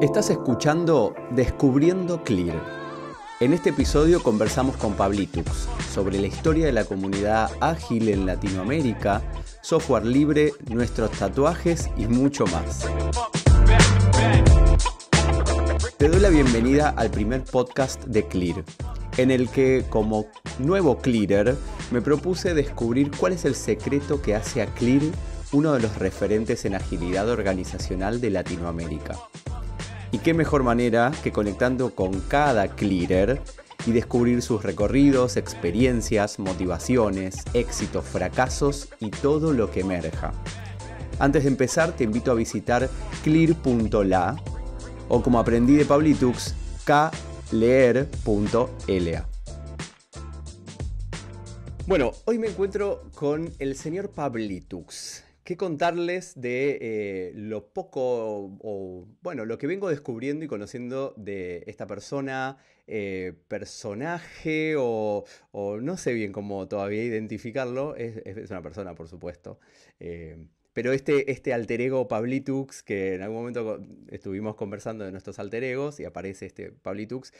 Estás escuchando Descubriendo Clear. En este episodio conversamos con Pablitux sobre la historia de la comunidad ágil en Latinoamérica, software libre, nuestros tatuajes y mucho más. Te doy la bienvenida al primer podcast de Clear, en el que como nuevo clearer me propuse descubrir cuál es el secreto que hace a Clear uno de los referentes en agilidad organizacional de Latinoamérica. Y qué mejor manera que conectando con cada clearer y descubrir sus recorridos, experiencias, motivaciones, éxitos, fracasos y todo lo que emerja. Antes de empezar, te invito a visitar clear.la o como aprendí de Pablitux, kleer.la. Bueno, hoy me encuentro con el señor Pablitux qué contarles de eh, lo poco o, bueno, lo que vengo descubriendo y conociendo de esta persona, eh, personaje o, no sé bien cómo todavía identificarlo, es, una persona por supuesto. Eh, pero este, este alter ego Pablitux, que en algún momento estuvimos conversando de nuestros alter egos y aparece este Pablitux,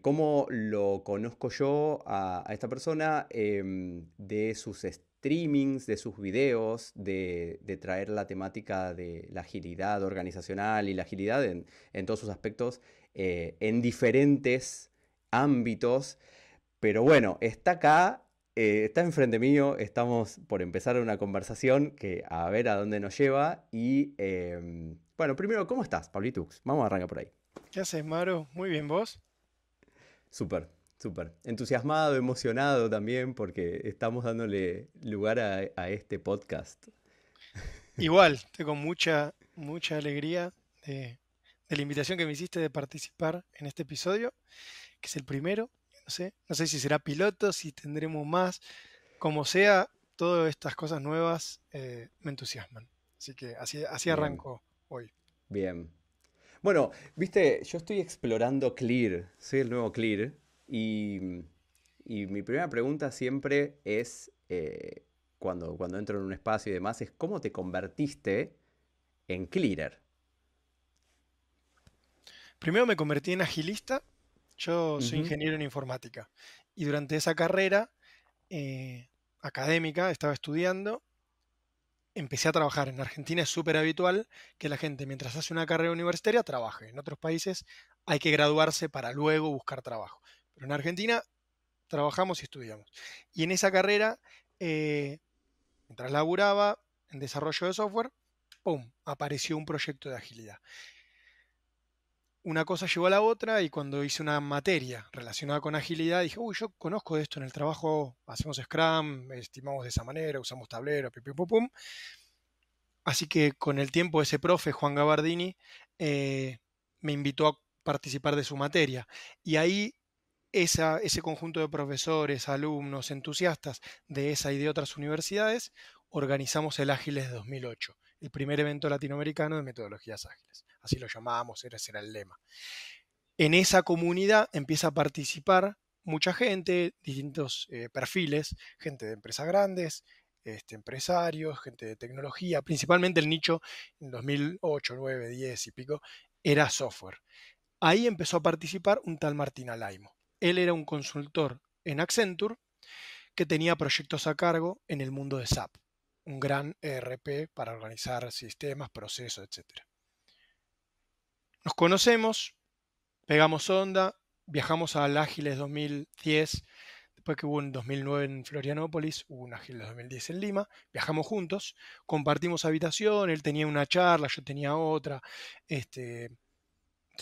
cómo lo conozco yo a, esta persona em, de sus estudios? streamings de sus videos, de, traer la temática de la agilidad organizacional y la agilidad en, todos sus aspectos eh, en diferentes ámbitos. Pero bueno, está acá, eh, está enfrente mío, estamos por empezar una conversación que a ver a dónde nos lleva. Y em, bueno, primero, ¿cómo estás, Pablito? Vamos a arrancar por ahí. ¿Qué haces, Maro? Muy bien, ¿vos? Súper, Súper. Entusiasmado, emocionado también, porque estamos dándole lugar a, este podcast. Igual, tengo mucha, mucha alegría de, la invitación que me hiciste de participar en este episodio, que es el primero. No sé, no sé si será piloto, si tendremos más. Como sea, todas estas cosas nuevas eh, me entusiasman. Así que así, así arranco hoy. Bien. Bueno, viste, yo estoy explorando Clear, soy el nuevo Clear, y, mi primera pregunta siempre es, eh, cuando, entro en un espacio y demás, es cómo te convertiste en cleaner. Primero me convertí en agilista. Yo soy ingeniero en informática. Y durante esa carrera eh, académica, estaba estudiando, empecé a trabajar. En Argentina es súper habitual que la gente, mientras hace una carrera universitaria, trabaje. En otros países hay que graduarse para luego buscar trabajo. Pero en Argentina trabajamos y estudiamos. Y en esa carrera, eh, mientras laburaba en desarrollo de software, ¡pum! apareció un proyecto de agilidad. Una cosa llevó a la otra y cuando hice una materia relacionada con agilidad, dije, uy, yo conozco esto en el trabajo, hacemos Scrum, estimamos de esa manera, usamos tableros, ¡pum, pum, pum. Así que con el tiempo ese profe, Juan Gabardini, eh, me invitó a participar de su materia. Y ahí ese conjunto de profesores, alumnos, entusiastas de esa y de otras universidades, organizamos el Ágiles 2008, el primer evento latinoamericano de metodologías ágiles. Así lo llamábamos, ese era el lema. En esa comunidad empieza a participar mucha gente, distintos eh, perfiles, gente de empresas grandes, este, empresarios, gente de tecnología, principalmente el nicho en 2008, 9, 10 y pico, era software. Ahí empezó a participar un tal Martín Alaimo él era un consultor en Accenture que tenía proyectos a cargo en el mundo de SAP, un gran ERP para organizar sistemas, procesos, etc. Nos conocemos, pegamos onda, viajamos al Ágiles 2010, después que hubo un 2009 en Florianópolis, hubo un Ágiles 2010 en Lima, viajamos juntos, compartimos habitación, él tenía una charla, yo tenía otra, este,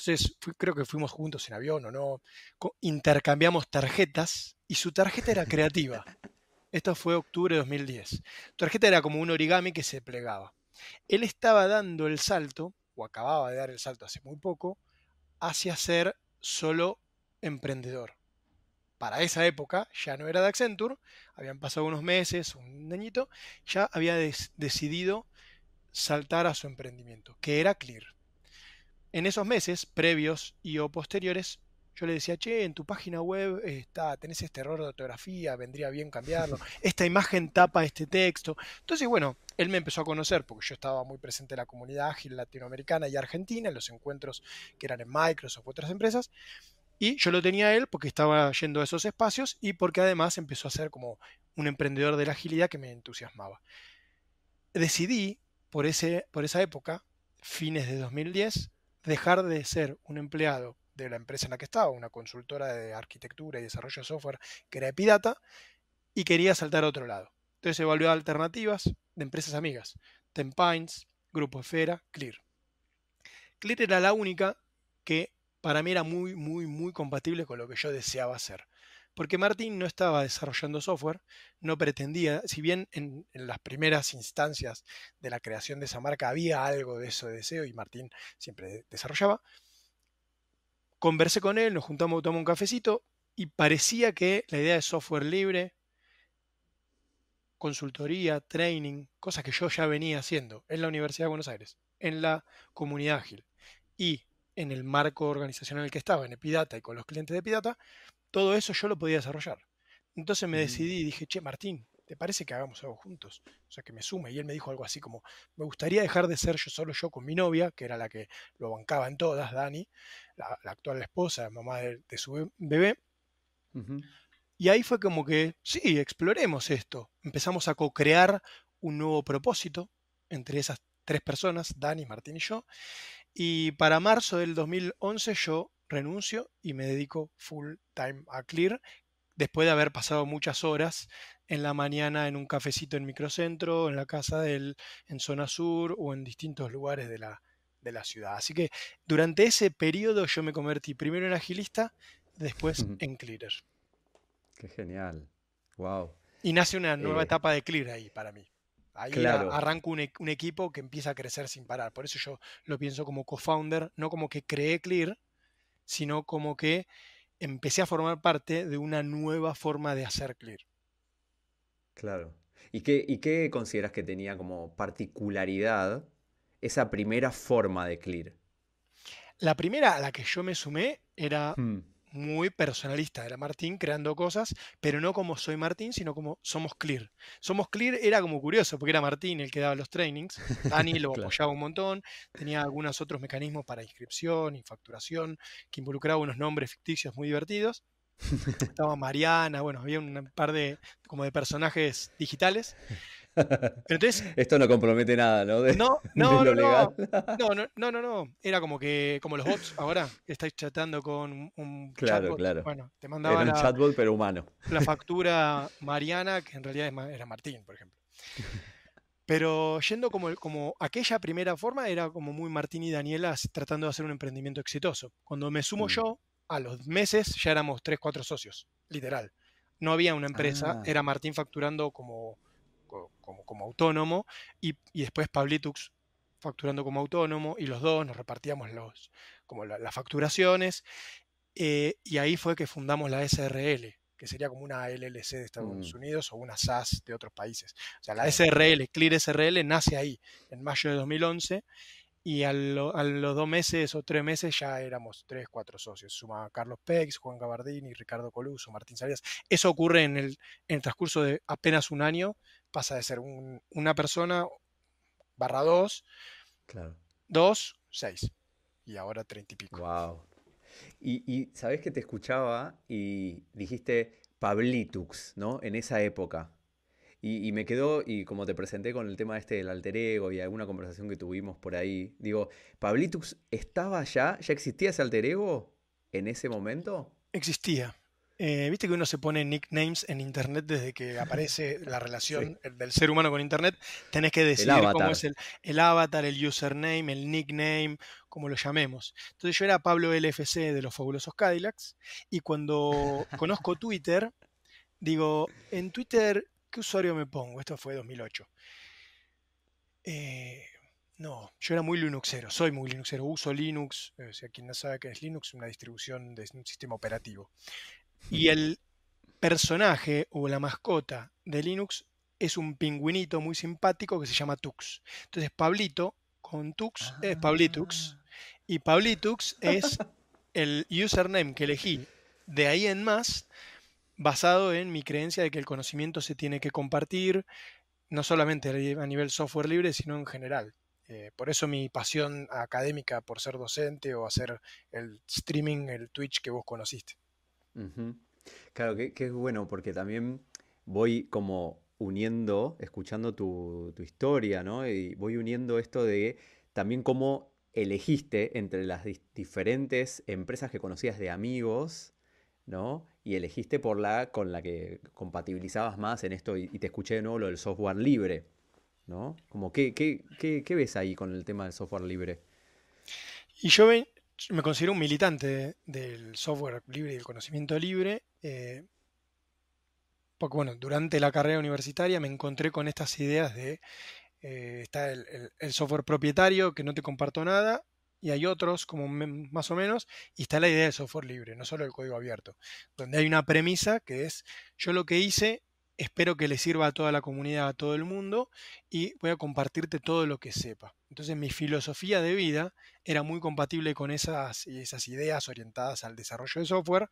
entonces, creo que fuimos juntos en avión o no. Intercambiamos tarjetas y su tarjeta era creativa. Esto fue octubre de 2010. Su tarjeta era como un origami que se plegaba. Él estaba dando el salto, o acababa de dar el salto hace muy poco, hacia ser solo emprendedor. Para esa época ya no era de Accenture, habían pasado unos meses, un añito, ya había decidido saltar a su emprendimiento, que era Clear en esos meses previos y o posteriores, yo le decía, che, en tu página web está, tenés este error de ortografía, vendría bien cambiarlo, esta imagen tapa este texto. Entonces, bueno, él me empezó a conocer porque yo estaba muy presente en la comunidad ágil latinoamericana y argentina, en los encuentros que eran en Microsoft u otras empresas. Y yo lo tenía él porque estaba yendo a esos espacios y porque además empezó a ser como un emprendedor de la agilidad que me entusiasmaba. Decidí por, ese, por esa época, fines de 2010, dejar de ser un empleado de la empresa en la que estaba, una consultora de arquitectura y desarrollo de software que era Epidata, y quería saltar a otro lado. Entonces evaluó alternativas de empresas amigas, Tempines, Grupo Esfera, Clear. Clear era la única que para mí era muy, muy, muy compatible con lo que yo deseaba hacer porque Martín no estaba desarrollando software, no pretendía, si bien en, las primeras instancias de la creación de esa marca había algo de eso de deseo y Martín siempre desarrollaba, conversé con él, nos juntamos, tomamos un cafecito y parecía que la idea de software libre, consultoría, training, cosas que yo ya venía haciendo en la Universidad de Buenos Aires, en la comunidad ágil y en el marco organizacional en el que estaba, en Epidata y con los clientes de Epidata, todo eso yo lo podía desarrollar. Entonces me mm. decidí y dije, che, Martín, ¿te parece que hagamos algo juntos? O sea, que me sume. Y él me dijo algo así como, me gustaría dejar de ser yo solo yo con mi novia, que era la que lo bancaba en todas, Dani, la, actual esposa, la mamá de, su bebé. Y ahí fue como que, sí, exploremos esto. Empezamos a co-crear un nuevo propósito entre esas tres personas, Dani, Martín y yo. Y para marzo del 2011 yo renuncio y me dedico full time a Clear, después de haber pasado muchas horas en la mañana en un cafecito en microcentro, en la casa del, en zona sur o en distintos lugares de la, ciudad. Así que durante ese periodo yo me convertí primero en agilista, después en clearer. Qué genial. Wow. Y nace una nueva eh. etapa de clear ahí para mí. Ahí arranco un, e, un, equipo que empieza a crecer sin parar. Por eso yo lo pienso como co-founder, no como que creé Clear, sino como que empecé a formar parte de una nueva forma de hacer Clear. Claro. ¿Y qué, ¿Y qué consideras que tenía como particularidad esa primera forma de Clear? La primera a la que yo me sumé era hmm muy personalista, era Martín creando cosas, pero no como soy Martín, sino como somos Clear. Somos Clear era como curioso, porque era Martín el que daba los trainings, Dani lo apoyaba un montón, tenía algunos otros mecanismos para inscripción y facturación, que involucraba unos nombres ficticios muy divertidos. Estaba Mariana, bueno, había un par de como de personajes digitales. Esto no compromete nada, ¿no? no, no, no, no, no, Era como que, como los bots ahora, estáis chatando con un claro, chatbot. Claro, Bueno, te mandaba Era un chatbot, pero humano. La factura Mariana, que en realidad era Martín, por ejemplo. Pero yendo como, como aquella primera forma, era como muy Martín y Daniela tratando de hacer un emprendimiento exitoso. Cuando me sumo mm. yo, a los meses ya éramos tres, cuatro socios, literal. No había una empresa, ah. era Martín facturando como como, autónomo y, después Pablitux facturando como autónomo y los dos nos repartíamos los, como las facturaciones eh, y ahí fue que fundamos la SRL, que sería como una LLC de Estados mm. Unidos o una SAS de otros países. O sea, la SRL, Clear SRL, nace ahí, en mayo de 2011, y a, los dos meses o tres meses ya éramos tres, cuatro socios. Suma Carlos Pex, Juan Gabardini, Ricardo Coluso, Martín Salinas. Eso ocurre en el, en el transcurso de apenas un año pasa de ser un, una persona barra dos, dos, seis. Y ahora treinta y pico. Wow. Y, sabes que te escuchaba y dijiste Pablitux, ¿no? En esa época. Y, me quedó, y como te presenté con el tema este del alter ego y alguna conversación que tuvimos por ahí, digo, ¿Pablitux estaba ya? ¿Ya existía ese alter ego en ese momento? Existía. Eh, viste que uno se pone nicknames en internet desde que aparece la relación eh, del ser humano con internet. Tenés que decidir cómo es el, avatar, el username, el nickname, como lo llamemos. Entonces yo era Pablo LFC de los fabulosos Cadillacs y cuando conozco Twitter, digo, en Twitter, ¿qué usuario me pongo? Esto fue 2008. Eh, no, yo era muy Linuxero, soy muy Linuxero, uso Linux, Si sea, quien no sabe qué es Linux, una distribución de un sistema operativo. Y el personaje o la mascota de Linux es un pingüinito muy simpático que se llama Tux. Entonces Pablito con Tux ah. es Pablitux. Y Pablitux es el username que elegí de ahí en más, basado en mi creencia de que el conocimiento se tiene que compartir, no solamente a nivel software libre, sino en general. Eh, por eso mi pasión académica por ser docente o hacer el streaming, el Twitch que vos conociste. Claro, que, es bueno porque también voy como uniendo, escuchando tu, historia, ¿no? Y voy uniendo esto de también cómo elegiste entre las diferentes empresas que conocías de amigos, ¿no? Y elegiste por la con la que compatibilizabas más en esto y, te escuché de nuevo lo del software libre, ¿no? Como, ¿qué, qué, ves ahí con el tema del software libre? Y yo, ven me considero un militante del software libre y del conocimiento libre, eh, porque bueno, durante la carrera universitaria me encontré con estas ideas de eh, está el, software propietario que no te comparto nada y hay otros como más o menos y está la idea del software libre, no solo el código abierto, donde hay una premisa que es yo lo que hice espero que le sirva a toda la comunidad, a todo el mundo, y voy a compartirte todo lo que sepa. Entonces mi filosofía de vida era muy compatible con esas, esas ideas orientadas al desarrollo de software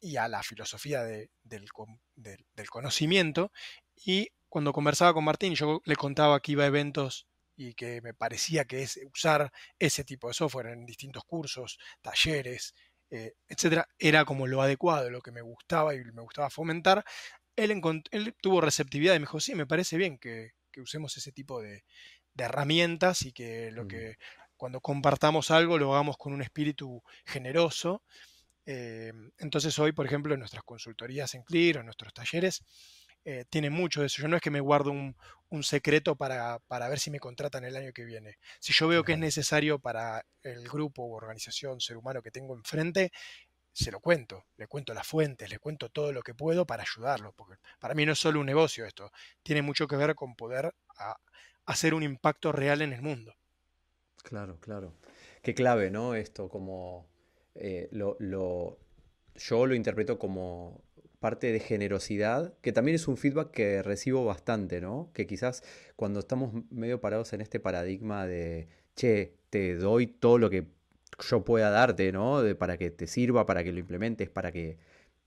y a la filosofía del, conocimiento. Y cuando conversaba con Martín, yo le contaba que iba a eventos y que me parecía que es usar ese tipo de software en distintos cursos, talleres, etc., eh, etcétera, era como lo adecuado, lo que me gustaba y me gustaba fomentar él, tuvo receptividad y me dijo, sí, me parece bien que, usemos ese tipo de, herramientas y que lo que cuando compartamos algo lo hagamos con un espíritu generoso. Eh, entonces hoy, por ejemplo, en nuestras consultorías en CLIR, en nuestros talleres, eh, tiene mucho de eso. Yo no es que me guardo un, secreto para, para, ver si me contratan el año que viene. Si yo veo que es necesario para el grupo o organización, ser humano que tengo enfrente, se lo cuento, le cuento las fuentes, le cuento todo lo que puedo para ayudarlo, porque para mí no es solo un negocio esto, tiene mucho que ver con poder ah, hacer un impacto real en el mundo. Claro, claro. Qué clave, ¿no? Esto como eh, lo, lo, yo lo interpreto como parte de generosidad, que también es un feedback que recibo bastante, ¿no? Que quizás cuando estamos medio parados en este paradigma de, che, te doy todo lo que yo pueda darte, ¿no? para que te sirva, para que lo implementes, para que,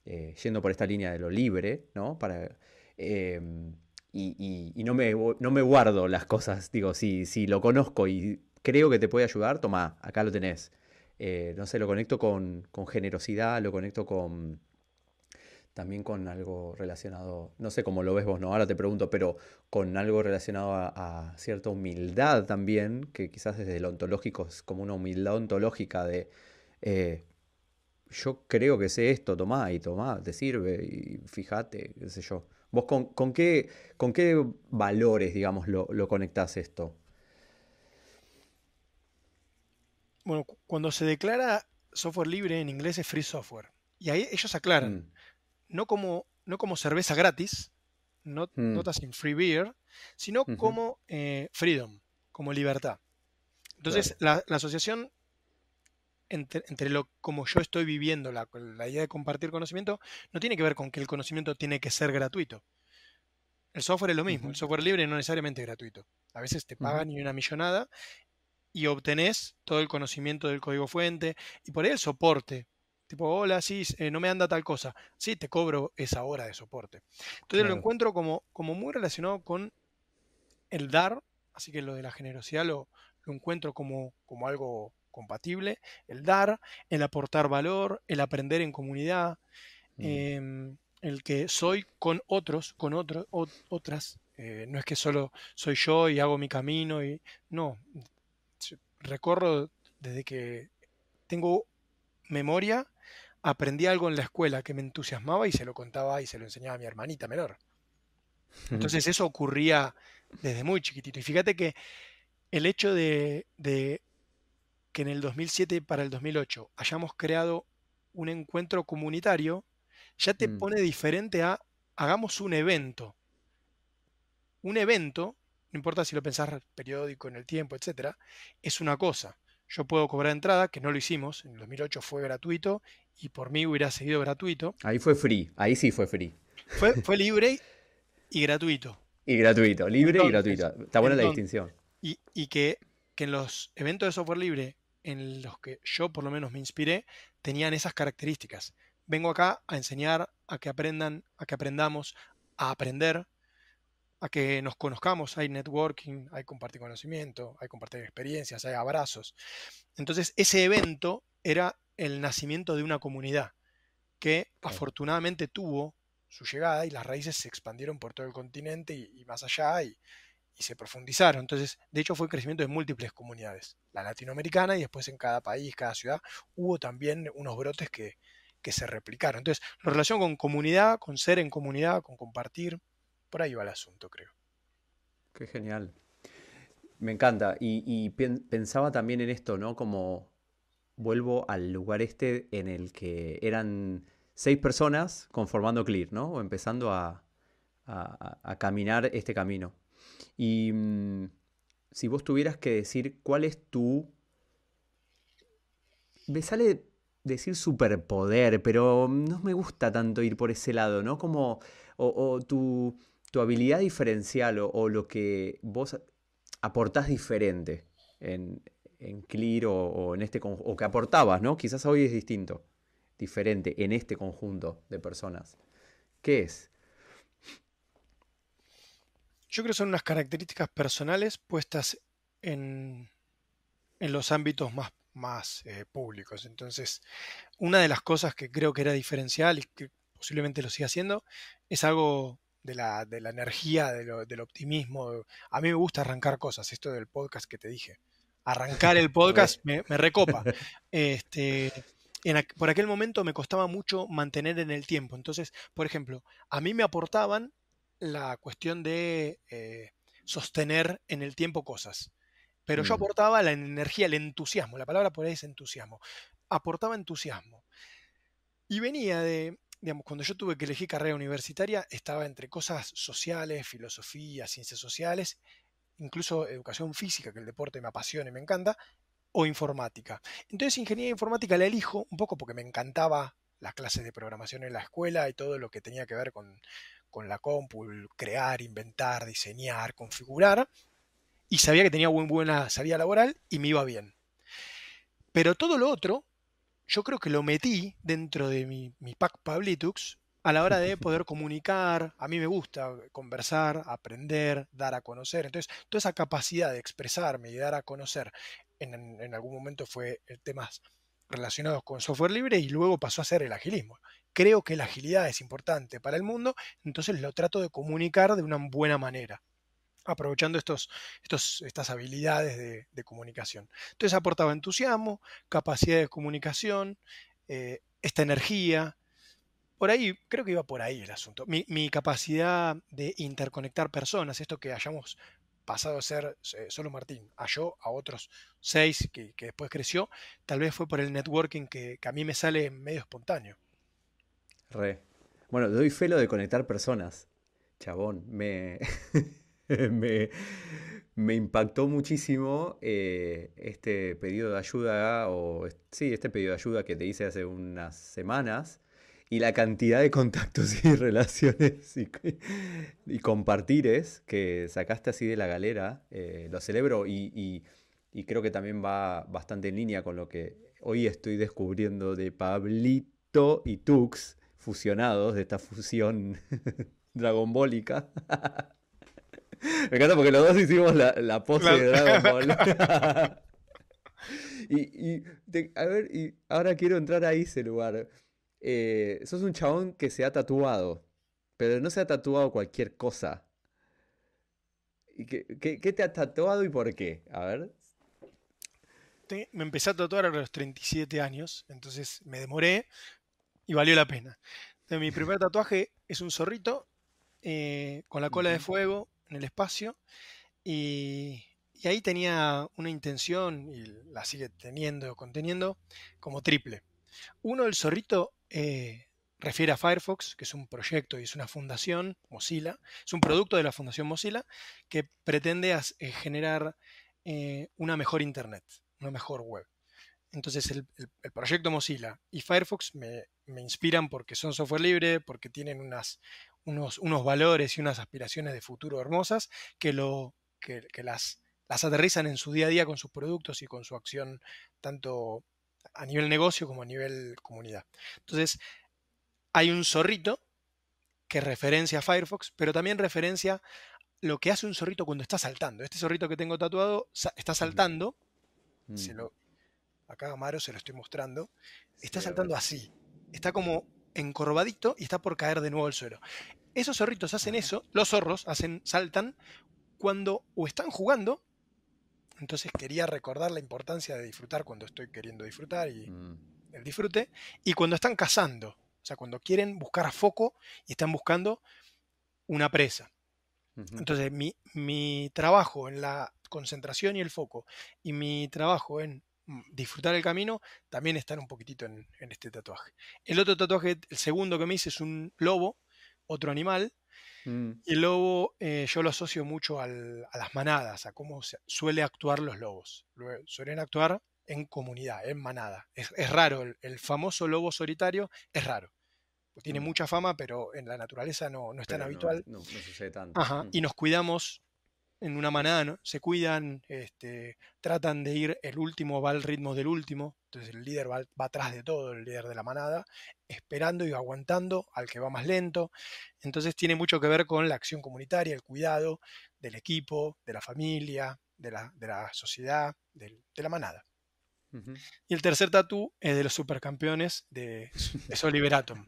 eh, yendo por esta línea de lo libre, ¿no? Para, em, y, no, me, no, me, guardo las cosas, digo, si, lo conozco y creo que te puede ayudar, toma, acá lo tenés. Eh, no sé, lo conecto con, con generosidad, lo conecto con, también con algo relacionado, no sé cómo lo ves vos, no, ahora te pregunto, pero con algo relacionado a, cierta humildad también, que quizás desde lo ontológico es como una humildad ontológica de eh, yo creo que sé esto, tomá y tomá, te sirve y fíjate, qué sé yo. ¿Vos con, qué, con qué valores, digamos, lo, lo conectás esto? Bueno, cuando se declara software libre en inglés es free software. Y ahí ellos aclaran. Mm no como, no como cerveza gratis, no, mm. sin free beer, sino como eh, freedom, como libertad. Entonces, la, asociación entre, lo como yo estoy viviendo, la, idea de compartir conocimiento, no tiene que ver con que el conocimiento tiene que ser gratuito. El software es lo mismo, el software libre no necesariamente es gratuito. A veces te pagan y una millonada y obtenés todo el conocimiento del código fuente y por ahí el soporte Tipo, hola, sí, eh, no me anda tal cosa. Sí, te cobro esa hora de soporte. Entonces lo encuentro como, muy relacionado con el dar, así que lo de la generosidad lo, encuentro como, algo compatible. El dar, el aportar valor, el aprender en comunidad, mm. em, el que soy con otros, con otras. Eh, no es que solo soy yo y hago mi camino y. No. Recorro desde que tengo memoria aprendí algo en la escuela que me entusiasmaba y se lo contaba y se lo enseñaba a mi hermanita menor. Entonces eso ocurría desde muy chiquitito. Y fíjate que el hecho de, que en el 2007 para el 2008 hayamos creado un encuentro comunitario ya te mm. pone diferente a hagamos un evento. Un evento, no importa si lo pensás periódico, en el tiempo, etcétera, es una cosa yo puedo cobrar entrada, que no lo hicimos, en 2008 fue gratuito y por mí hubiera seguido gratuito. Ahí fue free, ahí sí fue free. Fue, fue libre y gratuito. Y gratuito, libre y gratuito. Está buena la distinción. Y, que, que, en los eventos de software libre, en los que yo por lo menos me inspiré, tenían esas características. Vengo acá a enseñar, a que aprendan, a que aprendamos, a aprender, a que nos conozcamos, hay networking, hay compartir conocimiento, hay compartir experiencias, hay abrazos. Entonces, ese evento era el nacimiento de una comunidad que afortunadamente tuvo su llegada y las raíces se expandieron por todo el continente y, más allá y, se profundizaron. Entonces, de hecho, fue el crecimiento de múltiples comunidades, la latinoamericana y después en cada país, cada ciudad, hubo también unos brotes que, que se replicaron. Entonces, la relación con comunidad, con ser en comunidad, con compartir, por ahí va el asunto, creo. Qué genial. Me encanta. Y, pensaba también en esto, ¿no? Como vuelvo al lugar este en el que eran seis personas conformando Clear, ¿no? O empezando a, caminar este camino. Y mm, si vos tuvieras que decir cuál es tu... Me sale decir superpoder, pero no me gusta tanto ir por ese lado, ¿no? Como o, tu, tu habilidad diferencial o, lo que vos aportás diferente en, en Clear o, en este o que aportabas, ¿no? Quizás hoy es distinto, diferente en este conjunto de personas. ¿Qué es? Yo creo que son unas características personales puestas en, los ámbitos más, más eh, públicos. Entonces, una de las cosas que creo que era diferencial y que posiblemente lo siga haciendo, es algo de la, energía, del optimismo. A mí me gusta arrancar cosas, esto del podcast que te dije. Arrancar el podcast me, recopa. Este, por aquel momento me costaba mucho mantener en el tiempo. Entonces, por ejemplo, a mí me aportaban la cuestión de eh, sostener en el tiempo cosas. Pero yo mm. aportaba la energía, el entusiasmo. La palabra por ahí es entusiasmo. Aportaba entusiasmo. Y venía de, digamos, cuando yo tuve que elegir carrera universitaria, estaba entre cosas sociales, filosofía, ciencias sociales, incluso educación física, que el deporte me apasiona y me encanta, o informática. Entonces, ingeniería informática la elijo un poco porque me encantaba las clases de programación en la escuela y todo lo que tenía que ver con, con la compu, crear, inventar, diseñar, configurar. Y sabía que tenía buena salida laboral y me iba bien. Pero todo lo otro yo creo que lo metí dentro de mi, pack Pablitux a la hora de poder comunicar. A mí me gusta conversar, aprender, dar a conocer. Entonces, toda esa capacidad de expresarme y dar a conocer en, en algún momento fue eh, temas relacionados con software libre y luego pasó a ser el agilismo. Creo que la agilidad es importante para el mundo, entonces lo trato de comunicar de una buena manera aprovechando estos, estos, estas habilidades de, comunicación. Entonces aportaba entusiasmo, capacidad de comunicación, eh, esta energía. Por ahí, creo que iba por ahí el asunto. Mi, capacidad de interconectar personas, esto que hayamos pasado a ser eh, solo Martín, a yo, a otros seis que, después creció, tal vez fue por el networking que, que a mí me sale medio espontáneo. Re. Bueno, doy fe lo de conectar personas. Chabón, me... me, me, impactó muchísimo eh, este pedido de ayuda, o sí, este pedido de ayuda que te hice hace unas semanas, y la cantidad de contactos y relaciones y, compartir compartires que sacaste así de la galera, eh, lo celebro y, y, y creo que también va bastante en línea con lo que hoy estoy descubriendo de Pablito y Tux fusionados, de esta fusión dragonbólica. Me encanta porque los dos hicimos la, pose de Dragon Ball. y, ahora quiero entrar a ese lugar. Eh, sos un chabón que se ha tatuado, pero no se ha tatuado cualquier cosa. qué, te ha tatuado y por qué? A ver. me empecé a tatuar a los 37 años, entonces me demoré y valió la pena. mi primer tatuaje es un zorrito eh, con la cola de fuego en el espacio y, ahí tenía una intención, y la sigue teniendo, o conteniendo, como triple. Uno, el zorrito eh, refiere a Firefox, que es un proyecto y es una fundación, Mozilla, es un producto de la fundación Mozilla, que pretende eh, generar eh, una mejor Internet, una mejor web. Entonces el, el proyecto Mozilla y Firefox me, me, inspiran porque son software libre, porque tienen unas unos, valores y unas aspiraciones de futuro hermosas que, lo, las, las aterrizan en su día a día con sus productos y con su acción tanto a nivel negocio como a nivel comunidad. Entonces, hay un zorrito que referencia a Firefox, pero también referencia lo que hace un zorrito cuando está saltando. Este zorrito que tengo tatuado está saltando. Se mm. lo, acá Amaro se lo estoy mostrando. Está saltando así. Está como encorvadito y está por caer de nuevo al suelo. Esos zorritos hacen eso, los zorros hacen, saltan cuando o están jugando. Entonces quería recordar la importancia de disfrutar cuando estoy queriendo disfrutar y mm. el disfrute. Y cuando están cazando, o sea, cuando quieren buscar foco y están buscando una presa. Entonces, mi, mi trabajo en la concentración y el foco y mi trabajo en Mm, disfrutar el camino, también estar un poquitito en, este tatuaje. El otro tatuaje, el segundo que me hice es un lobo, otro animal. Mm. Y el lobo eh, yo lo asocio mucho a las manadas, a cómo suele actuar los lobos. Suelen actuar en comunidad, en manada. Es, raro, el, famoso lobo solitario es raro. Pues tiene mm. mucha fama, pero en la naturaleza no, no es tan habitual. No, sucede tanto. Y nos cuidamos en una manada, se cuidan, este, tratan de ir, el último va al ritmo del último, entonces el líder va, atrás de todo, el líder de la manada, esperando y aguantando al que va más lento, entonces tiene mucho que ver con la acción comunitaria, el cuidado del equipo, de la familia, de la, sociedad, de, la manada. Y el tercer tatú es de los supercampeones de, es Oliver Atom.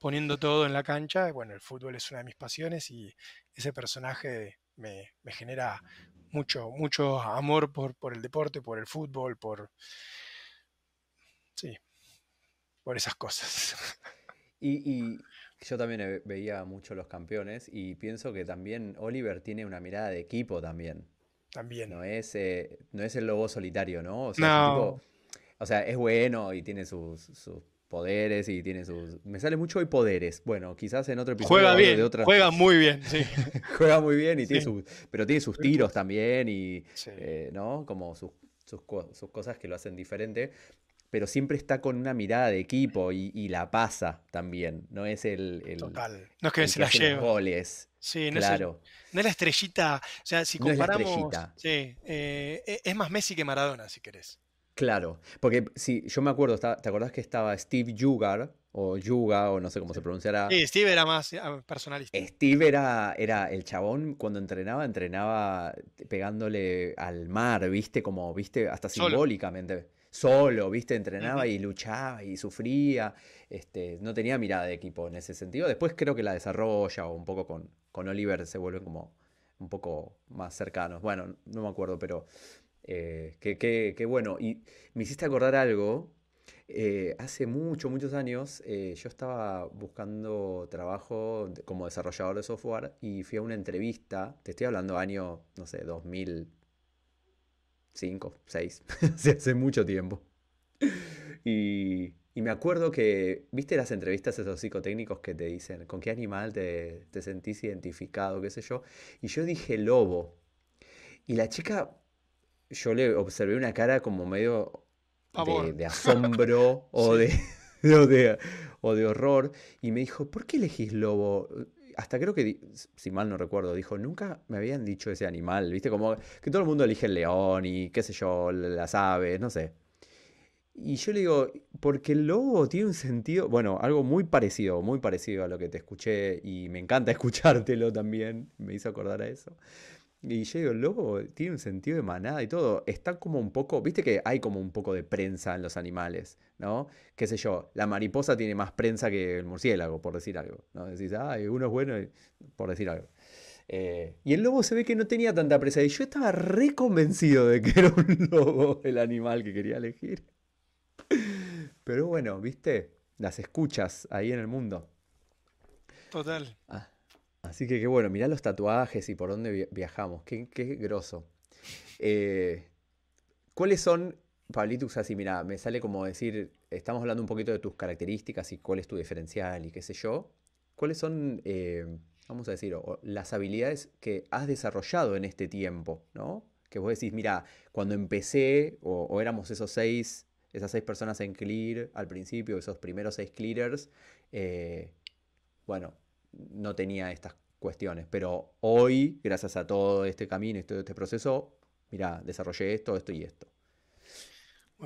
poniendo todo en la cancha. Bueno, el fútbol es una de mis pasiones y ese personaje me, genera mucho, mucho amor por, el deporte, por el fútbol, por. Sí, por esas cosas. Y, yo también veía mucho los campeones y pienso que también Oliver tiene una mirada de equipo también. También. No es, eh, no es el lobo solitario, ¿no? O sea, no. o sea, es bueno y tiene sus poderes y tiene sus. Me sale mucho hoy poderes. Bueno, quizás en otro episodio. Juega bien. otra... Juega muy bien, sí. juega muy bien y tiene sus. Pero tiene sus tiros también y. Eh, ¿No? Como sus, cosas que lo hacen diferente. Pero siempre está con una mirada de equipo y, la pasa también. No es el. el Total. No es que se la goles. Sí, no, claro. es, no es la estrellita. O sea, si comparamos. sí, eh, e, es más Messi que Maradona, si querés. Claro, porque si yo me acuerdo, ¿te acordás que estaba Steve Yugar o Yuga o no sé cómo se pronunciará? Sí, Steve era más eh, personalista. Steve era, el chabón cuando entrenaba, entrenaba pegándole al mar, viste, como, viste, hasta simbólicamente. Solo, viste, entrenaba y luchaba y sufría. Este, no tenía mirada de equipo en ese sentido. Después creo que la desarrolla o un poco con, con Oliver se vuelve como un poco más cercanos. Bueno, no me acuerdo, pero eh, qué bueno. Y me hiciste acordar algo. Eh, hace muchos, muchos años eh, yo estaba buscando trabajo como desarrollador de software y fui a una entrevista, te estoy hablando año, no sé, 2005, 2006, hace mucho tiempo. Y, y, me acuerdo que, ¿viste las entrevistas esos psicotécnicos que te dicen con qué animal te, te sentís identificado, qué sé yo? Y yo dije lobo. Y la chica yo le observé una cara como medio de, asombro o, de, o, de, o, de, horror. Y me dijo, ¿por qué elegís lobo? Hasta creo que, si mal no recuerdo, dijo, nunca me habían dicho ese animal, ¿viste? Como que todo el mundo elige el león y qué sé yo, las aves, no sé. Y yo le digo, porque el lobo tiene un sentido, bueno, algo muy parecido, muy parecido a lo que te escuché y me encanta escuchártelo también, me hizo acordar a eso. Y yo digo, lobo tiene un sentido de manada y todo. Está como un poco, viste que hay como un poco de prensa en los animales, ¿no? Qué sé yo, la mariposa tiene más prensa que el murciélago, por decir algo. ¿no? Decís, ah, uno es bueno, por decir algo. Eh, y el lobo se ve que no tenía tanta prensa. Y yo estaba re convencido de que era un lobo el animal que quería elegir. Pero bueno, viste, las escuchas ahí en el mundo. Total. Ah. Así que qué bueno, mirá los tatuajes y por dónde viajamos, qué, qué grosso. Eh, ¿Cuáles son, sea, así, mira, me sale como decir, estamos hablando un poquito de tus características y cuál es tu diferencial y qué sé yo. ¿Cuáles son, eh, vamos a decir, las habilidades que has desarrollado en este tiempo, ¿no? Que vos decís, mira, cuando empecé o, éramos esos seis, esas seis personas en clear al principio, esos primeros seis clearers, eh, bueno, no tenía estas cuestiones, pero hoy, gracias a todo este camino, todo este proceso, mira, desarrollé esto, esto y esto.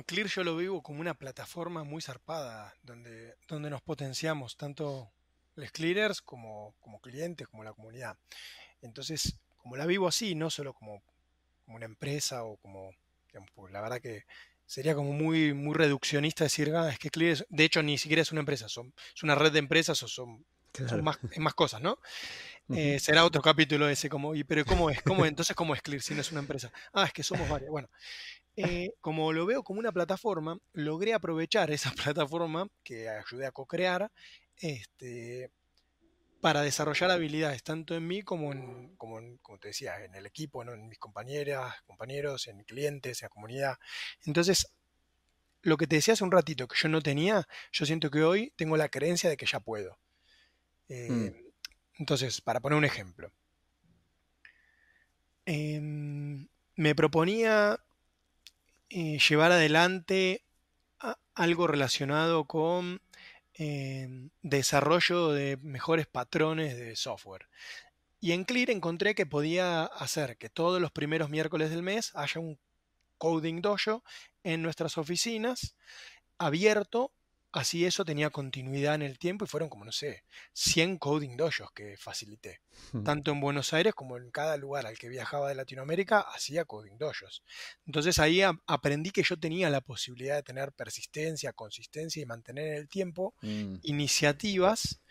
Clear yo lo vivo como una plataforma muy zarpada, donde, donde nos potenciamos, tanto los clearers como, como clientes, como la comunidad. Entonces, como la vivo así, no solo como, una empresa o como, digamos, la verdad que sería como muy, muy reduccionista decir, ah, es que Clear, de hecho ni siquiera es una empresa, son, es una red de empresas o son en más, cosas, ¿no? Eh, será otro capítulo ese, como, y, pero ¿cómo es? ¿Cómo, entonces, ¿cómo es Clear si no es una empresa? Ah, es que somos varias. Bueno, eh, como lo veo como una plataforma, logré aprovechar esa plataforma que ayudé a co-crear este, para desarrollar habilidades tanto en mí como en, como, te decía, en el equipo, en mis compañeras, compañeros, en clientes, en la comunidad. Entonces, lo que te decía hace un ratito que yo no tenía, yo siento que hoy tengo la creencia de que ya puedo. Mm. Eh, entonces, para poner un ejemplo, em, me proponía eh, llevar adelante algo relacionado con em, desarrollo de mejores patrones de software. Y en Clear encontré que podía hacer que todos los primeros miércoles del mes haya un coding dojo en nuestras oficinas abierto Así eso tenía continuidad en el tiempo y fueron como, no sé, 100 coding dojos que facilité. Tanto en Buenos Aires como en cada lugar al que viajaba de Latinoamérica, hacía coding dojos. Entonces ahí aprendí que yo tenía la posibilidad de tener persistencia, consistencia y mantener en el tiempo mm. iniciativas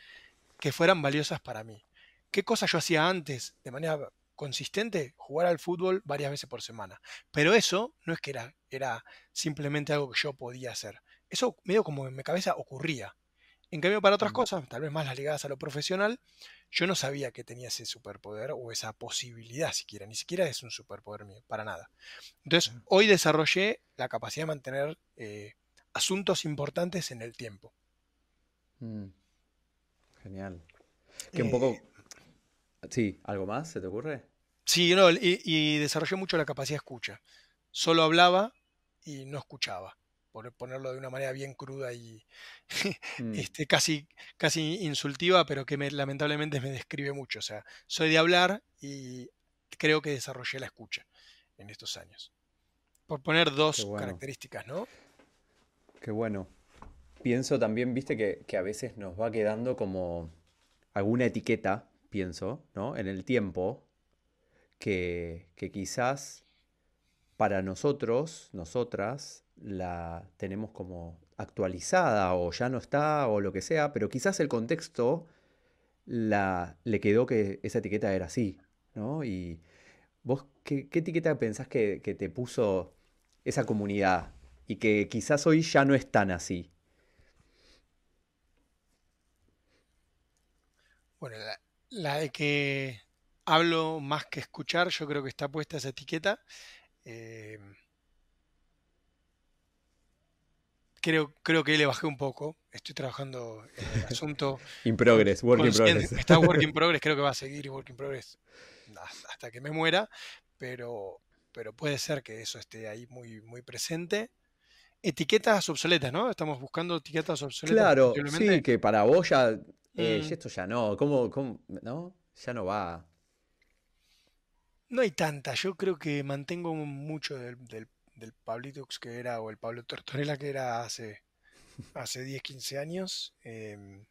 que fueran valiosas para mí. ¿Qué cosas yo hacía antes de manera consistente? Jugar al fútbol varias veces por semana. Pero eso no es que era simplemente algo que yo podía hacer eso medio como en mi cabeza ocurría. En cambio, para otras cosas, tal vez más las ligadas a lo profesional, yo no sabía que tenía ese superpoder o esa posibilidad siquiera, ni siquiera es un superpoder mío, para nada. Entonces, hoy desarrollé la capacidad de mantener eh, asuntos importantes en el tiempo. Mm. Genial. Que un poco... Eh. Sí, ¿algo más se te ocurre? Sí, no, y, y desarrollé mucho la capacidad de escucha. Solo hablaba y no escuchaba por ponerlo de una manera bien cruda y mm. este, casi, casi insultiva, pero que lamentablemente me describe mucho. O sea, soy de hablar y creo que desarrollé la escucha en estos años. Por poner dos características, ¿no? Qué bueno. Pienso también, viste, que, a veces nos va quedando como alguna etiqueta, pienso, ¿no? En el tiempo, que, que, quizás para nosotros, nosotras, la tenemos como actualizada o ya no está o lo que sea, pero quizás el contexto la, le quedó que esa etiqueta era así, ¿no? Y vos, ¿qué, etiqueta pensás que, te puso esa comunidad y que quizás hoy ya no es tan así? Bueno, la, de que hablo más que escuchar, yo creo que está puesta esa etiqueta. Eh, creo, creo que le bajé un poco. Estoy trabajando en el asunto. in progress, work progress. Está work in progress, creo que va a seguir work in progress hasta que me muera, pero, pero puede ser que eso esté ahí muy, muy presente. Etiquetas obsoletas, ¿no? Estamos buscando etiquetas obsoletas. Claro, sí, que para vos ya. Eh, mm. Esto ya no. ¿Cómo, no? Ya no va. No hay tanta. Yo creo que mantengo mucho del del Pablitux que era, o el Pablo Tortorella que era hace, hace 10, 15 años, em,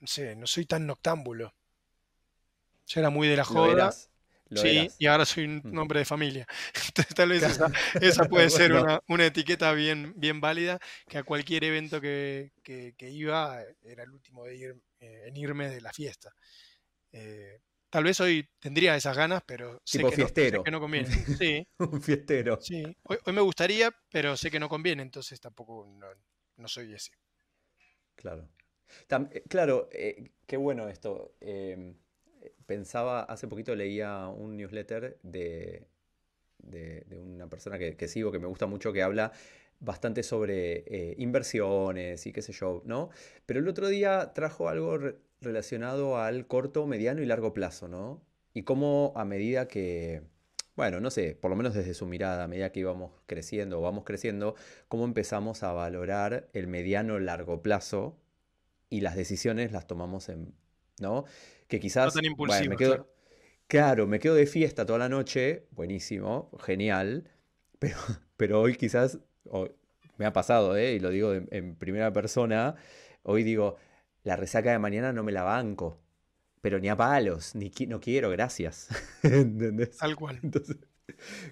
no sé, no soy tan noctámbulo. Yo era muy de la joven sí, y ahora soy un nombre de familia. tal vez esa, puede ser una, etiqueta bien, bien válida, que a cualquier evento que, iba era el último de ir, eh, en irme de la fiesta. Eh, Tal vez hoy tendría esas ganas, pero sé que, fiestero. No, conviene. Sí. un fiestero. Sí. Hoy, me gustaría, pero sé que no conviene, entonces tampoco no, soy ese. Claro. Eh, claro, eh, qué bueno esto. Em, eh, pensaba, hace poquito leía un newsletter de, de, una persona que, sigo, que me gusta mucho, que habla bastante sobre eh, inversiones y qué sé yo, ¿no? Pero el otro día trajo algo relacionado al corto, mediano y largo plazo, ¿no? Y cómo a medida que, bueno, no sé, por lo menos desde su mirada, a medida que íbamos creciendo o vamos creciendo, cómo empezamos a valorar el mediano largo plazo y las decisiones las tomamos en, ¿no? Que quizás... tan claro. me quedo de fiesta toda la noche, buenísimo, genial, pero, pero hoy quizás me ha pasado, eh, y lo digo en, primera persona, hoy digo, la resaca de mañana no me la banco, pero ni a palos, ni no quiero, gracias. ¿Entendés? Tal cual. Entonces,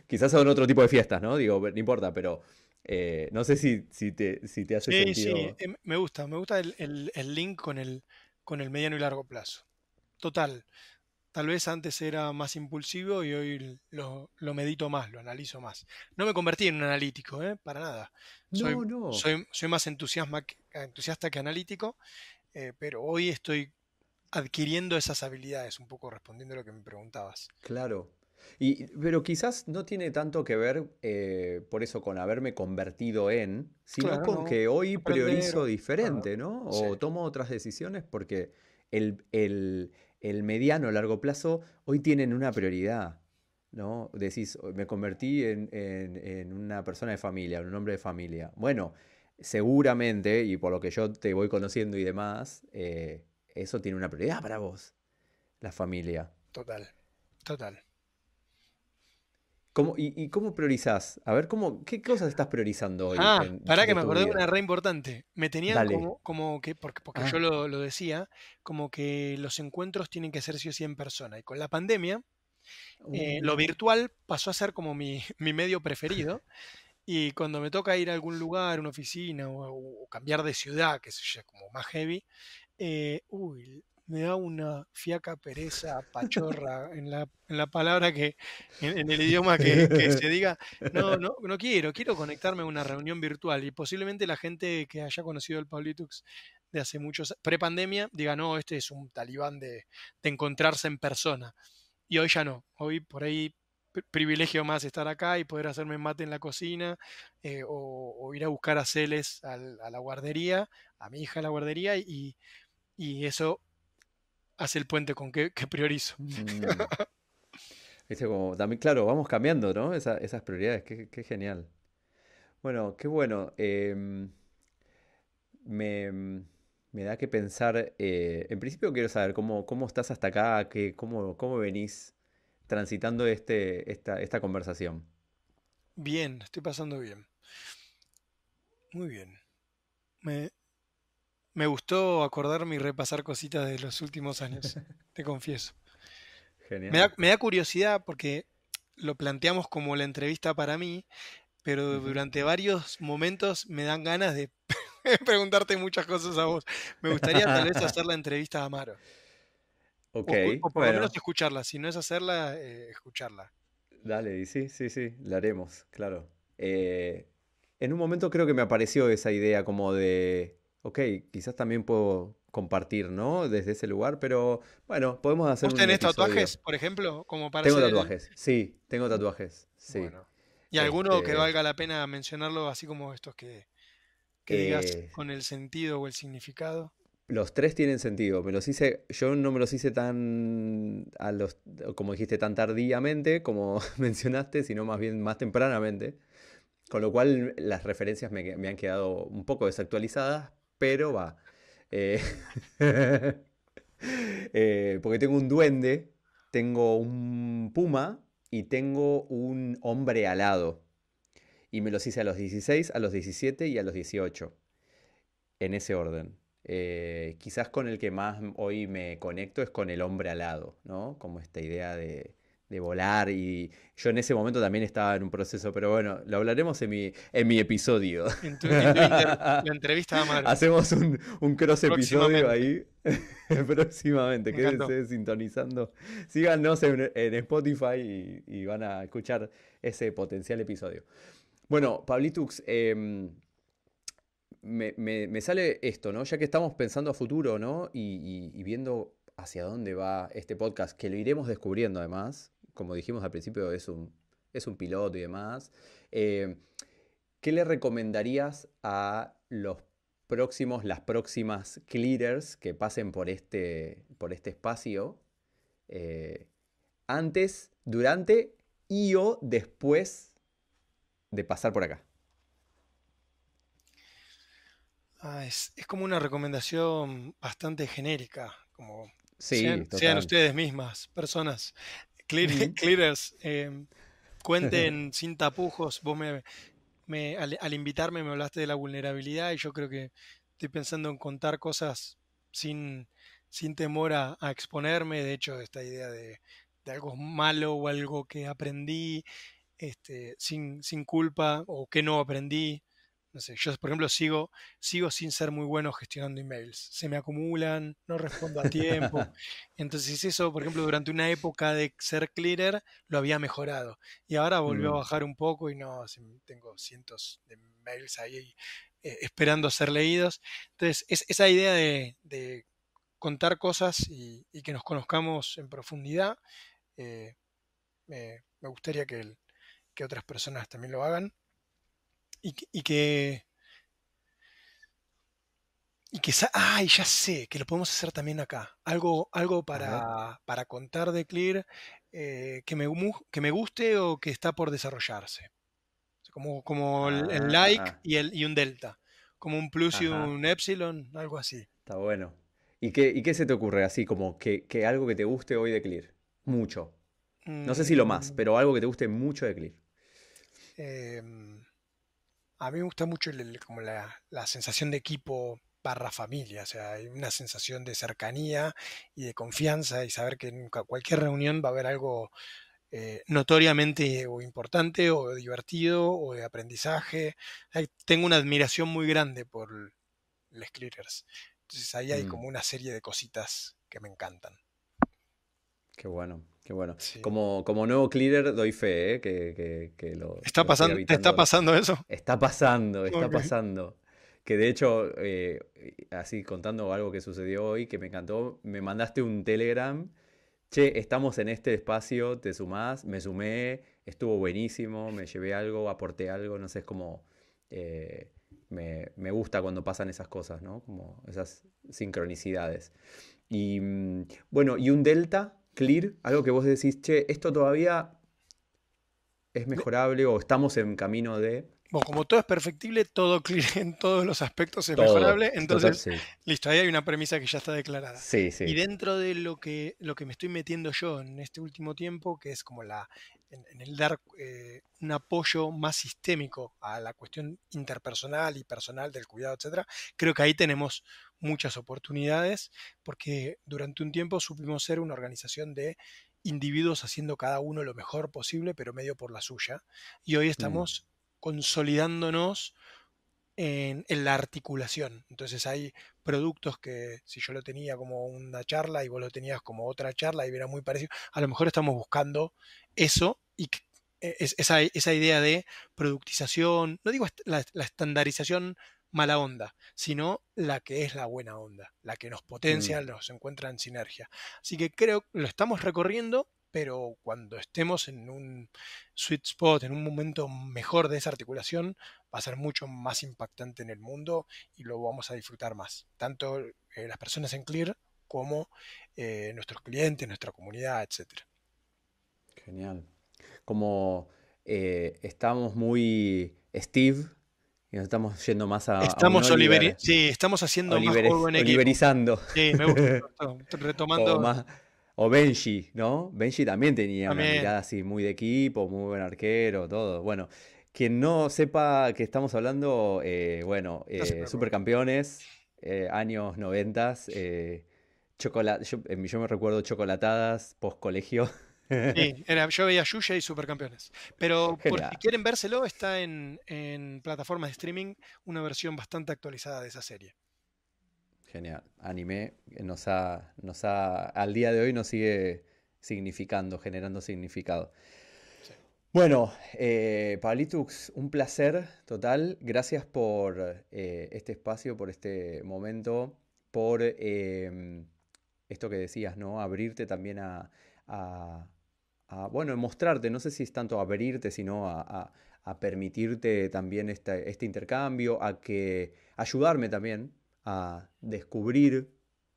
quizás son otro tipo de fiestas, ¿no? Digo, no importa, pero eh, no sé si, si, te, si te hace sentido. Sí, eh, me gusta, me gusta el, el, link con el, con el mediano y largo plazo. Total. Tal vez antes era más impulsivo y hoy lo, medito más, lo analizo más. No me convertí en un analítico, ¿eh? para nada. no, no. Soy, más ah, entusiasta que analítico, eh, pero hoy estoy adquiriendo esas habilidades, un poco respondiendo a lo que me preguntabas. Claro. Y, pero quizás no tiene tanto que ver eh, por eso con haberme convertido en, sino con que hoy priorizo diferente, ¿no? O tomo otras decisiones porque el, el mediano a largo plazo hoy tienen una prioridad. ¿no? Decís, oh, me convertí en, en, una persona de familia, un hombre de familia. Bueno, seguramente, y por lo que yo te voy conociendo y demás, eh, eso tiene una prioridad para vos, la familia. Total, total. ¿Cómo, y, cómo priorizás? A ver, ¿cómo, ¿qué cosas estás priorizando hoy? Ah, pará que me acordé de una re importante. Me tenían como, como, que, porque, ah. yo lo, decía, como que los encuentros tienen que ser sí o sí en persona. Y con la pandemia, eh, lo uh. virtual pasó a ser como mi, medio preferido. Y cuando me toca ir a algún lugar, una oficina o, cambiar de ciudad, que es como más heavy, eh, uy, me da una fiaca pereza, pachorra, en la, palabra que, en, el idioma que, se diga, no, no, no quiero, quiero conectarme a una reunión virtual y posiblemente la gente que haya conocido el Paulitux de hace muchos, prepandemia, diga, no, este es un talibán de, encontrarse en persona. Y hoy ya no, hoy por ahí privilegio más estar acá y poder hacerme mate en la cocina eh, o, ir a buscar a Celes a, la guardería, a mi hija a la guardería y, y eso hace el puente con qué, priorizo. dice mm. como también, claro, vamos cambiando, ¿no? esas prioridades, qué, genial. Bueno, qué bueno. Em, me, da que pensar, eh, en principio quiero saber cómo, cómo estás hasta acá, cómo, cómo venís transitando este, esta, esta conversación. Bien, estoy pasando bien. Muy bien. Me, me gustó acordarme y repasar cositas de los últimos años, te confieso. Genial. Me da, curiosidad porque lo planteamos como la entrevista para mí, pero durante varios momentos me dan ganas de preguntarte muchas cosas a vos. Me gustaría tal vez hacer la entrevista a Amaro. Ok. o, por lo menos escucharla. Si no es hacerla, eh, escucharla. Dale, y sí, sí, sí, la haremos, claro. Eh, en un momento creo que me apareció esa idea como de ok, quizás también puedo compartir, ¿no? Desde ese lugar, pero bueno, podemos hacer... ¿Vos tenés tatuajes, por ejemplo? Como para tengo tatuajes, sí, tengo tatuajes, sí. ¿Y alguno que este valga la pena mencionarlo, así como estos que, digas eh, con el sentido o el significado? Los tres tienen sentido. Me los hice, yo no me los hice tan a los, como dijiste, tan tardíamente como mencionaste, sino más bien más tempranamente. Con lo cual las referencias me, me han quedado un poco desactualizadas, pero va. Eh, eh, porque tengo un duende, tengo un puma y tengo un hombre alado. Y me los hice a los 16, a los 17 y a los 18. En ese orden. Eh, quizás con el que más hoy me conecto es con el hombre alado, ¿no? Como esta idea de, de volar y yo en ese momento también estaba en un proceso, pero bueno, lo hablaremos en mi, en mi episodio. En tu, la entrevista Hacemos un, cross episodio ahí próximamente, quédense sintonizando. Síganos en, en Spotify y, van a escuchar ese potencial episodio. Bueno, Pablitux, em, me, sale esto, ¿no? Ya que estamos pensando a futuro, ¿no? y, viendo hacia dónde va este podcast, que lo iremos descubriendo además, como dijimos al principio, es un, es un piloto y demás. Eh, ¿Qué le recomendarías a los próximos, las próximas clearers que pasen por este, por este espacio eh, antes, durante y o después de pasar por acá? Ah, es, como una recomendación bastante genérica, como sí, sean, ustedes mismas, personas, clearers, em, cuenten sin tapujos. Vos me, al, invitarme me hablaste de la vulnerabilidad y yo creo que estoy pensando en contar cosas sin, sin temor a, exponerme. De hecho, esta idea de, de algo malo o algo que aprendí este, sin, sin culpa o que no aprendí yo, por ejemplo, sigo, sigo sin ser muy bueno gestionando emails. Se me acumulan, no respondo a tiempo. Entonces, eso, por ejemplo, durante una época de ser clearer, lo había mejorado. Y ahora volvió a mm. bajar un poco y no, tengo cientos de mails ahí eh, esperando ser leídos. Entonces, esa idea de, contar cosas y, que nos conozcamos en profundidad, eh, me gustaría que otras personas también lo hagan y, que y que, ah, ya sé, que lo podemos hacer también acá. Algo, algo para, contar de Clear eh, que, me, que me guste o que está por desarrollarse. Como, como el, like ah. y, el, un delta. Como un plus y un epsilon, algo así. Está bueno. ¿Y qué, qué se te ocurre así, como que, que, algo que te guste hoy de Clear? Mucho. No sé si lo más, mm. pero algo que te guste mucho de Clear. Eh, a mí me gusta mucho el, como la, sensación de equipo barra familia, o sea, hay una sensación de cercanía y de confianza y saber que en cualquier reunión va a haber algo eh, notoriamente o importante o divertido o de aprendizaje. tengo una admiración muy grande por los clearers. Entonces ahí hay mm. como una serie de cositas que me encantan. Qué bueno. Que bueno. Como, como nuevo clearer doy fe, ¿eh? que, que, lo... Está pasando, ¿Te está pasando eso? Está pasando, está pasando. Que de hecho, eh, así contando algo que sucedió hoy, que me encantó, me mandaste un telegram, che, estamos en este espacio, te sumás, me sumé, estuvo buenísimo, me llevé algo, aporté algo, no sé, es como... Eh, me, me, gusta cuando pasan esas cosas, ¿no? Como esas sincronicidades. Y mm, bueno, y un delta clear, algo que vos decís, che, esto todavía es mejorable o estamos en camino de... Bueno, como todo es perfectible, todo clear en todos los aspectos es mejorable, entonces listo, ahí hay una premisa que ya está declarada. Sí, sí. Y dentro de lo que, lo que me estoy metiendo yo en este último tiempo, que es como la, en, el dar eh, un apoyo más sistémico a la cuestión interpersonal y personal del cuidado, etcétera, creo que ahí tenemos muchas oportunidades porque durante un tiempo supimos ser una organización de individuos haciendo cada uno lo mejor posible, pero medio por la suya. Y hoy mm. estamos consolidándonos en, la articulación. Entonces hay productos que si yo lo tenía como una charla y vos lo tenías como otra charla y era muy parecido, a lo mejor estamos buscando eso y e, esa, esa, idea de productización, no digo la, estandarización mala onda, sino la que es la buena onda, la que nos mm. potencia, nos encuentra en sinergia. Así que creo que lo estamos recorriendo pero cuando estemos en un sweet spot, en un momento mejor de esa articulación, va a ser mucho más impactante en el mundo y lo vamos a disfrutar más. Tanto eh, las personas en Clear como eh, nuestros clientes, nuestra comunidad, etc. Genial. Como eh, estamos muy Steve y nos estamos yendo más a. Estamos sí, estamos haciendo más en equipo. Oliverizando. Sí, me gusta. Retomando. O Benji, ¿no? Benji también tenía una mirada así muy de equipo, muy buen arquero, todo. Bueno, quien no sepa que estamos hablando, eh, bueno, eh, supercampeones, eh, años noventas, chocolate, yo, me recuerdo chocolatadas post colegio. Sí, yo veía Yuya y Supercampeones. Pero por si quieren vérselo, está en, en plataformas de streaming una versión bastante actualizada de esa serie. Genial. Anime nos ha, al día de hoy nos sigue significando, generando significado. Bueno, eh, un placer total. Gracias por eh, este espacio, por este momento, por em, esto que decías, ¿no? Abrirte también a, bueno, mostrarte, no sé si es tanto abrirte, sino a, permitirte también este intercambio, a que ayudarme también a descubrir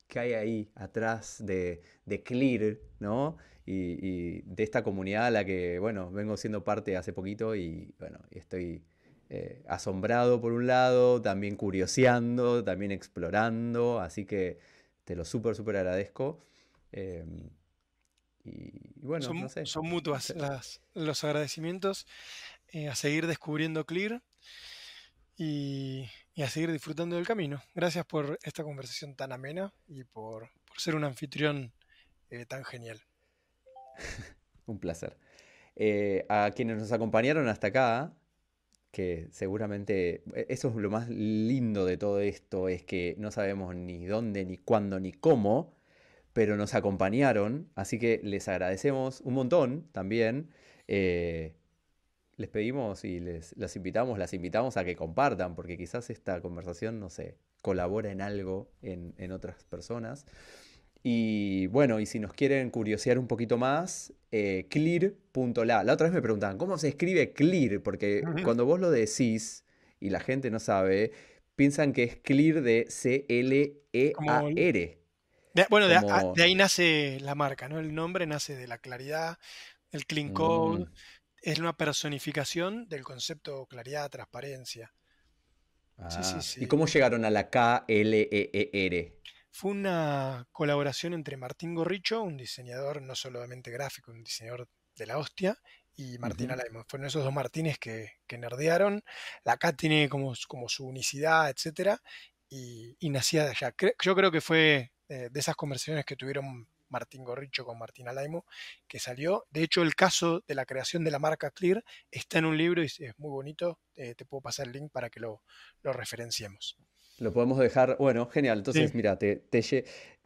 qué hay ahí atrás de, Clear, ¿no? Y, de esta comunidad a la que, bueno, vengo siendo parte hace poquito y, bueno, estoy eh, asombrado por un lado, también curioseando, también explorando, así que te lo súper, súper agradezco. Em, y, bueno, son, mutuos mutuas los agradecimientos eh, a seguir descubriendo Clear y, y a seguir disfrutando del camino. Gracias por esta conversación tan amena y por, ser un anfitrión eh, tan genial. un placer. Eh, a quienes nos acompañaron hasta acá, que seguramente e-, eso es lo más lindo de todo esto, es que no sabemos ni dónde, ni cuándo, ni cómo, pero nos acompañaron, así que les agradecemos un montón también. Eh, les pedimos y les las invitamos, las invitamos a que compartan, porque quizás esta conversación, no sé, colabora en algo en, otras personas. Y bueno, y si nos quieren curiosear un poquito más, eh, clear.la. La otra vez me preguntaban, ¿cómo se escribe clear? Porque cuando vos lo decís y la gente no sabe, piensan que es clear de C-L-E-A-R. bueno, de, ahí nace la marca, ¿no? El nombre nace de la claridad, el clean mm. code es una personificación del concepto claridad, transparencia. sí, sí, ah, sí. ¿Y cómo llegaron a la k e e Fue una colaboración entre Martín Gorricho, un diseñador no solamente gráfico, un diseñador de la hostia, y Martín Fueron esos dos Martínez que, nerdearon. La K tiene como, su unicidad, etc. y, nacía de allá. yo creo que fue eh, de esas conversaciones que tuvieron Martín Gorricho con Martín Alaimo, que salió. De hecho, el caso de la creación de la marca Clear está en un libro y es muy bonito. Eh, te puedo pasar el link para que lo, lo referenciemos. Lo podemos dejar. Bueno, genial. Entonces, mira, te,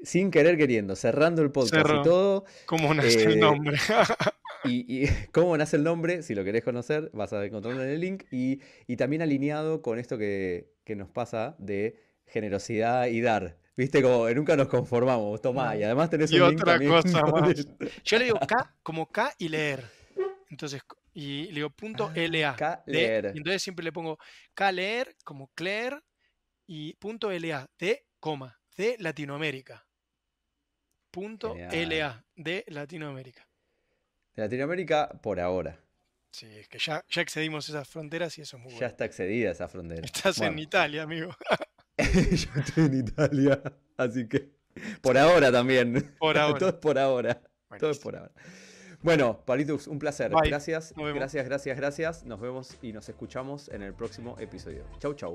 sin querer queriendo, cerrando el podcast y todo. ¿Cómo nace el eh, nombre? y, cómo nace el nombre, si lo querés conocer, vas a encontrarlo en el link. Y, también alineado con esto que, que nos pasa de generosidad y dar. Viste, como eh, nunca nos conformamos, toma, y además tenés y otra cosa más. Yo le digo K como K y leer. Entonces, y le digo punto ah, LA. K leer. entonces siempre le pongo K leer como Claire y punto LA de coma de Latinoamérica. Punto LA de Latinoamérica. De Latinoamérica por ahora. Sí, es que ya, ya excedimos esas fronteras y eso es muy bueno. Ya está excedida esa frontera. Estás en Italia, amigo. yo estoy en Italia, así que por ahora también. Por ahora. Todo es por ahora. Todo es por ahora. Bueno, Palitus, un placer. Gracias, gracias, gracias, gracias. Nos vemos y nos escuchamos en el próximo episodio. Chau, chau.